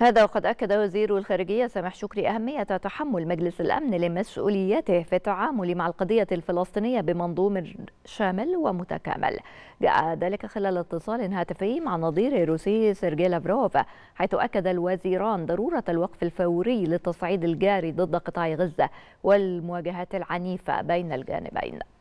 هذا وقد أكد وزير الخارجية سامح شكري أهمية تحمل مجلس الأمن لمسؤولياته في التعامل مع القضية الفلسطينية بمنظوم شامل ومتكامل جاء ذلك خلال اتصال هاتفي مع نظير الروسي سيرجي لافروف حيث أكد الوزيران ضرورة الوقف الفوري للتصعيد الجاري ضد قطاع غزة والمواجهات العنيفة بين الجانبين